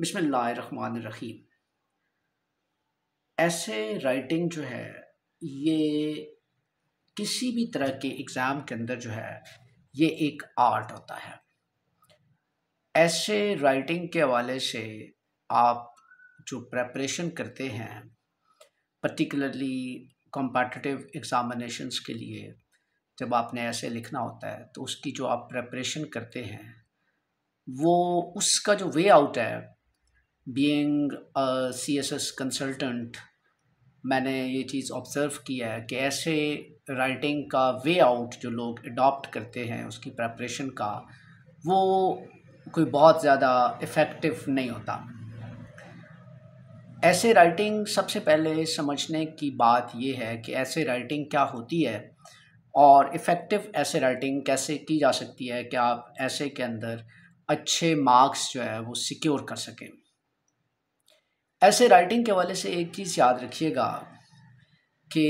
बिसमीम ऐसे राइटिंग जो है ये किसी भी तरह के एग्ज़ाम के अंदर जो है ये एक आर्ट होता है ऐसे राइटिंग के हवाले से आप जो प्रेपरेशन करते हैं पर्टिकुलरली कॉम्पिटिटिव एग्ज़ामिनेशंस के लिए जब आपने ऐसे लिखना होता है तो उसकी जो आप प्रेपरेशन करते हैं वो उसका जो वे आउट है बीइंग सीएसएस कंसल्टेंट मैंने ये चीज़ ऑब्ज़र्व किया है कि ऐसे राइटिंग का वे आउट जो लोग अडॉप्ट करते हैं उसकी प्रेपरेशन का वो कोई बहुत ज़्यादा इफ़ेक्टिव नहीं होता ऐसे राइटिंग सबसे पहले समझने की बात ये है कि ऐसे राइटिंग क्या होती है और इफ़ेक्टिव ऐसे राइटिंग कैसे की जा सकती है कि आप ऐसे के अंदर अच्छे मार्क्स जो है वो सिक्योर कर सकें ऐसे राइटिंग के वाले से एक चीज़ याद रखिएगा कि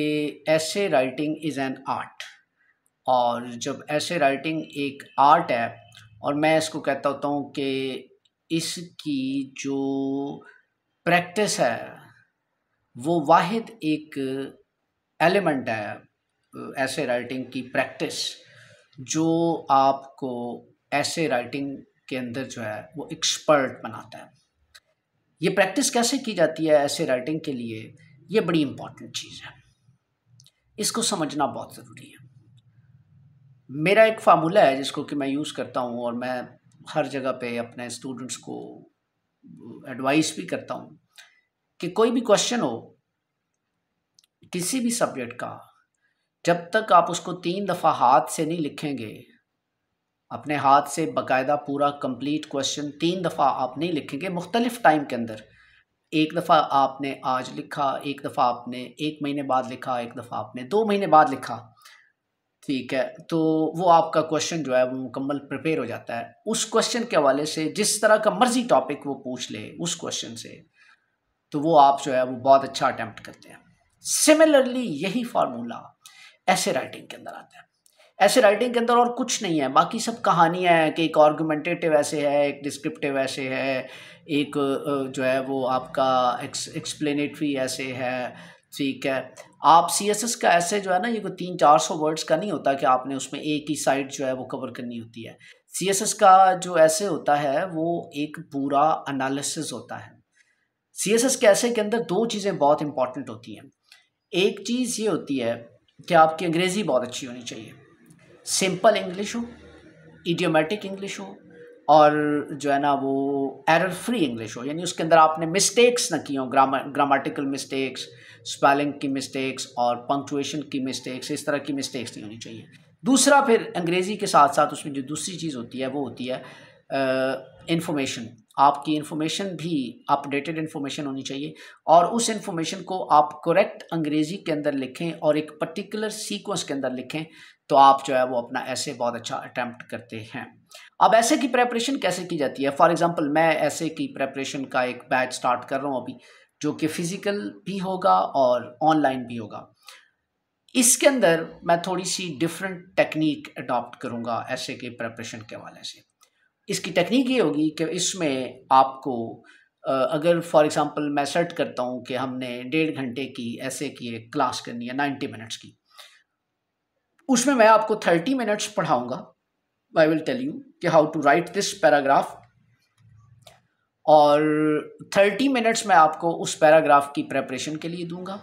ऐसे राइटिंग इज़ एन आर्ट और जब ऐसे राइटिंग एक आर्ट है और मैं इसको कहता होता हूँ कि इसकी जो प्रैक्टिस है वो वाहिद एक एलिमेंट है ऐसे राइटिंग की प्रैक्टिस जो आपको ऐसे राइटिंग के अंदर जो है वो एक्सपर्ट बनाता है ये प्रैक्टिस कैसे की जाती है ऐसे राइटिंग के लिए ये बड़ी इम्पॉर्टेंट चीज़ है इसको समझना बहुत ज़रूरी है मेरा एक फार्मूला है जिसको कि मैं यूज़ करता हूँ और मैं हर जगह पे अपने स्टूडेंट्स को एडवाइस भी करता हूँ कि कोई भी क्वेश्चन हो किसी भी सब्जेक्ट का जब तक आप उसको तीन दफ़ा हाथ से नहीं लिखेंगे अपने हाथ से बकायदा पूरा कंप्लीट क्वेश्चन तीन दफ़ा आप नहीं लिखेंगे मुख्तलिफ़ टाइम के अंदर एक दफ़ा आपने आज लिखा एक दफ़ा आपने एक महीने बाद लिखा एक दफ़ा आपने दो महीने बाद लिखा ठीक है तो वो आपका क्वेश्चन जो है वो मुकम्मल प्रिपेयर हो जाता है उस क्वेश्चन के हवाले से जिस तरह का मर्जी टॉपिक वो पूछ ले उस क्वेश्चन से तो वो आप जो है वो बहुत अच्छा अटैम्प्ट करते हैं सिमिलरली यही फार्मूला ऐसे राइटिंग के अंदर आता है ऐसे राइटिंग के अंदर और कुछ नहीं है बाकी सब कहानियाँ हैं कि एक आर्गूमेंटेटिव ऐसे है एक डिस्क्रिप्टिव ऐसे है एक जो है वो आपका एक्सप्लेनेटरी ऐसे है ठीक है आप सी एस एस का ऐसे जो है ना ये कोई तीन चार सौ वर्ड्स का नहीं होता कि आपने उसमें एक ही साइड जो है वो कवर करनी होती है सी एस एस का जो ऐसे होता है वो एक पूरा अनालिसिस होता है सी एस एस के ऐसे के अंदर दो चीज़ें बहुत इंपॉर्टेंट होती हैं एक चीज़ ये होती है कि आपकी अंग्रेज़ी बहुत अच्छी होनी चाहिए सिंपल इंग्लिश हो इडियोमेटिक इंग्लिश हो और जो है ना वो एरर फ्री इंग्लिश हो यानी उसके अंदर आपने मिस्टेक्स ना की हो ग्रामा ग्रामेटिकल मिस्टेक्स स्पेलिंग की मिस्टेक्स और पंक्चुएशन की मिस्टेक्स इस तरह की मिस्टेक्स नहीं होनी चाहिए दूसरा फिर अंग्रेज़ी के साथ साथ उसमें जो दूसरी चीज़ होती है वो होती है इंफॉर्मेशन आपकी इन्फॉर्मेशन भी अपडेटेड इन्फॉर्मेशन होनी चाहिए और उस इन्फॉर्मेशन को आप करेक्ट अंग्रेज़ी के अंदर लिखें और एक पर्टिकुलर सीक्वेंस के अंदर लिखें तो आप जो है वो अपना ऐसे बहुत अच्छा अटैम्प्ट करते हैं अब ऐसे की प्रेपरेशन कैसे की जाती है फॉर एग्ज़ाम्पल मैं ऐसे की प्रेपरेशन का एक बैच स्टार्ट कर रहा हूँ अभी जो कि फ़िज़िकल भी होगा और ऑनलाइन भी होगा इसके अंदर मैं थोड़ी सी डिफरेंट टेक्निक अडॉप्ट करूँगा ऐसे के प्रेपरेशन के हवाले से इसकी टेक्निक ये होगी कि इसमें आपको अगर फॉर एग्ज़ाम्पल मैं सेट करता हूँ कि हमने डेढ़ घंटे की ऐसे की एक क्लास करनी है नाइन्टी मिनट्स की उसमें मैं आपको थर्टी मिनट्स पढ़ाऊँगा आई विल टेल यू कि how to write this paragraph और थर्टी मिनट्स मैं आपको उस पैराग्राफ की प्रेपरेशन के लिए दूंगा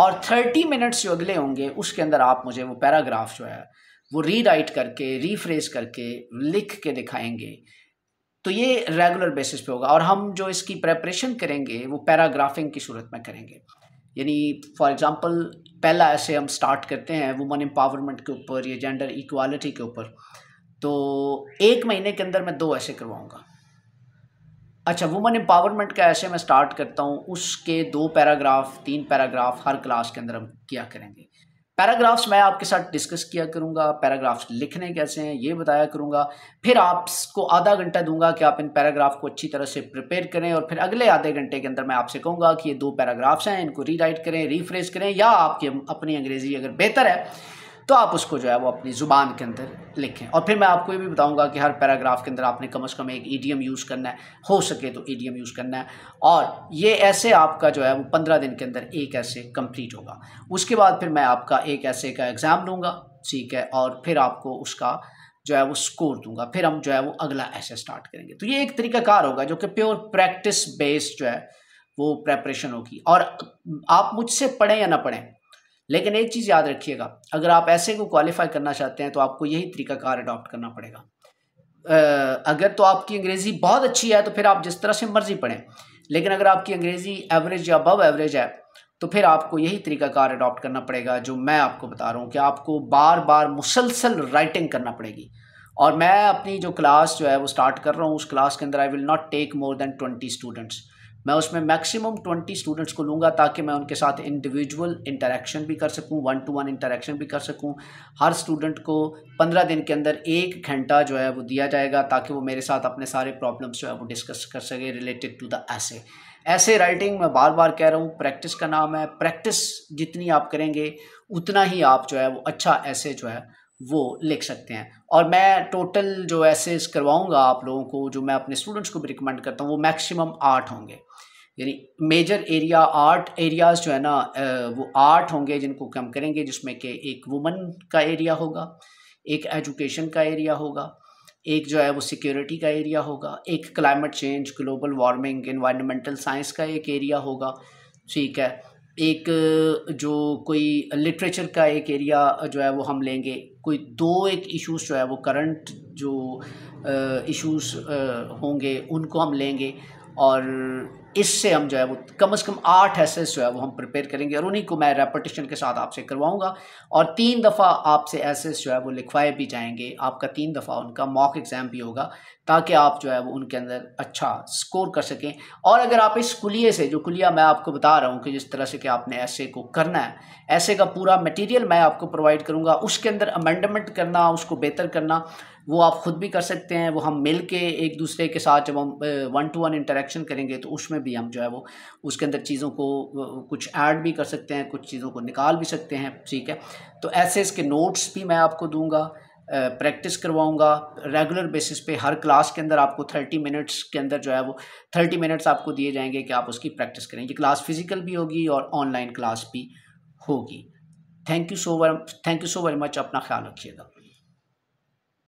और थर्टी मिनट्स जो अगले होंगे उसके अंदर आप मुझे वो पैराग्राफ जो है वो रीराइट करके रीफ्रेस करके लिख के दिखाएंगे तो ये रेगुलर बेसिस पे होगा और हम जो इसकी प्रेपरेशन करेंगे वो पैराग्राफिंग की सूरत में करेंगे यानी फॉर एग्जांपल पहला ऐसे हम स्टार्ट करते हैं वुमन एम्पावरमेंट के ऊपर या जेंडर इक्वालिटी के ऊपर तो एक महीने के अंदर मैं दो ऐसे करवाऊँगा अच्छा वुमेन एम्पावरमेंट का ऐसे मैं स्टार्ट करता हूँ उसके दो पैराग्राफ तीन पैराग्राफ हर क्लास के अंदर हम किया करेंगे पैराग्राफ्स मैं आपके साथ डिस्कस किया करूंगा पैराग्राफ्स लिखने कैसे हैं ये बताया करूंगा फिर आपको आधा घंटा दूंगा कि आप इन पैराग्राफ को अच्छी तरह से प्रिपेयर करें और फिर अगले आधे घंटे के अंदर मैं आपसे कहूंगा कि ये दो पैराग्राफ्स हैं इनको रीराइट करें रीफ्रेस करें या आपकी अपनी अंग्रेज़ी अगर बेहतर है तो आप उसको जो है वो अपनी ज़ुबान के अंदर लिखें और फिर मैं आपको ये भी बताऊंगा कि हर पैराग्राफ के अंदर आपने कम अज़ कम एक ईडीएम यूज़ करना है हो सके तो ईडीएम यूज़ करना है और ये ऐसे आपका जो है वो पंद्रह दिन के अंदर एक ऐसे कंप्लीट होगा उसके बाद फिर मैं आपका एक ऐसे का एग्ज़ाम लूँगा ठीक है और फिर आपको उसका जो है वो स्कोर दूंगा फिर हम जो है वो अगला ऐसे स्टार्ट करेंगे तो ये एक तरीकाकार होगा जो कि प्योर प्रैक्टिस बेस्ड जो है वो प्रेपरेशन होगी और आप मुझसे पढ़ें या ना पढ़ें लेकिन एक चीज़ याद रखिएगा अगर आप ऐसे को क्वालिफाई करना चाहते हैं तो आपको यही तरीकाकार अडॉप्ट करना पड़ेगा अगर तो आपकी अंग्रेज़ी बहुत अच्छी है तो फिर आप जिस तरह से मर्जी पढ़ें लेकिन अगर आपकी अंग्रेज़ी एवरेज या अबव एवरेज है तो फिर आपको यही तरीकाकार अडॉप्ट करना पड़ेगा जो मैं आपको बता रहा हूँ कि आपको बार बार मुसलसल राइटिंग करना पड़ेगी और मैं अपनी जो क्लास जो है वो स्टार्ट कर रहा हूँ उस क्लास के अंदर I will not take more than twenty students मैं उसमें मैक्सिमम ट्वेंटी स्टूडेंट्स को लूँगा ताकि मैं उनके साथ इंडिविजुअल इंटरेक्शन भी कर सकूँ वन टू वन इंटरेक्शन भी कर सकूँ हर स्टूडेंट को पंद्रह दिन के अंदर एक घंटा जो है वो दिया जाएगा ताकि वो मेरे साथ अपने सारे प्रॉब्लम्स जो है वो डिस्कस कर सके रिलेटेड टू द ऐसे ऐसे राइटिंग मैं बार बार कह रहा हूँ प्रैक्टिस का नाम है प्रैक्टिस जितनी आप करेंगे उतना ही आप जो है वो अच्छा ऐसे जो है वो लिख सकते हैं और मैं टोटल जो एसेस करवाऊँगा आप लोगों को जो मैं अपने स्टूडेंट्स को भी रिकमेंड करता हूँ वो मैक्सिमम आर्ट होंगे यानी मेजर एरिया आर्ट एरियाज़ जो है ना वो आर्ट होंगे जिनको कम करेंगे जिसमें कि एक वुमन का एरिया होगा एक एजुकेशन का एरिया होगा एक जो है वो सिक्योरिटी का एरिया होगा एक climate change global warming environmental science का एक एरिया होगा ठीक है एक जो कोई लिटरेचर का एक एरिया जो है वो हम लेंगे कोई दो एक इश्यूज़ जो है वो करंट जो इश्यूज़ होंगे उनको हम लेंगे और इससे हम जो है वो कम से कम आठ एसेस जो है वो हम प्रिपेयर करेंगे और उन्हीं को मैं रेपटेशन के साथ आपसे करवाऊंगा और तीन दफ़ा आपसे एसेस जो है वो लिखवाए भी जाएंगे आपका तीन दफ़ा उनका मॉक एग्ज़ाम भी होगा ताकि आप जो है वो उनके अंदर अच्छा स्कोर कर सकें और अगर आप इस कुलिए से जो कुलिया मैं आपको बता रहा हूँ कि जिस तरह से कि आपने ऐसे को करना है ऐसे का पूरा मटीरियल मैं आपको प्रोवाइड करूँगा उसके अंदर अमेंडमेंट करना उसको बेहतर करना वो आप ख़ुद भी कर सकते हैं वो हम मिल के एक दूसरे के साथ जब हम वन टू वन इंटरेक्शन करेंगे तो उसमें में भी हम जो है वो उसके अंदर चीज़ों को कुछ ऐड भी कर सकते हैं कुछ चीज़ों को निकाल भी सकते हैं ठीक है तो ऐसे इसके नोट्स भी मैं आपको दूंगा प्रैक्टिस करवाऊंगा रेगुलर बेसिस पे हर क्लास के अंदर आपको थर्टी मिनट्स के अंदर जो है वो थर्टी मिनट्स आपको दिए जाएंगे कि आप उसकी प्रैक्टिस करें ये क्लास फिजिकल भी होगी और ऑनलाइन क्लास भी होगी thank you so very thank you so very much अपना ख्याल रखिएगा